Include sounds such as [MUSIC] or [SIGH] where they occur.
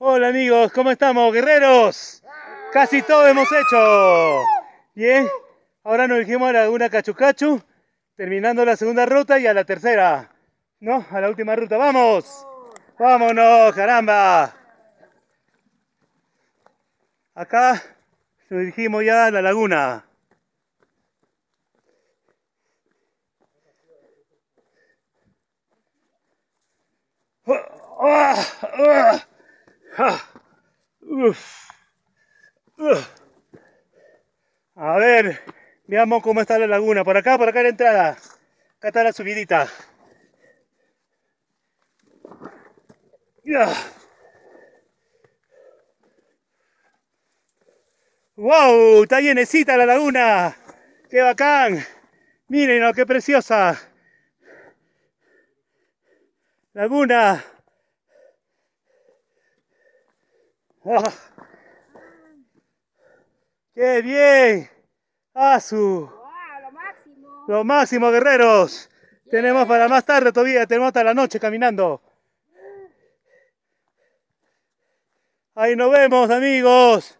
Hola amigos, ¿cómo estamos, guerreros? Casi todo hemos hecho. Bien, ahora nos dirigimos a la laguna Cachucachu, terminando la segunda ruta y a la tercera. ¿No? A la última ruta, ¡vamos! ¡Vámonos, caramba! Acá nos dirigimos ya a la laguna. ¡Ah! ¡Ah! ¡Ah! Ah, A ver, veamos cómo está la laguna. Por acá, por acá la entrada. Acá está la subidita. ¡Wow! Está llenecita la laguna. ¡Qué bacán! Miren, oh, qué preciosa. Laguna. [LAUGHS] ¡Qué bien! ¡Asu! Wow, lo máximo. Lo máximo, guerreros. Tenemos para más tarde todavía, tenemos hasta la noche caminando. Ahí nos vemos, amigos.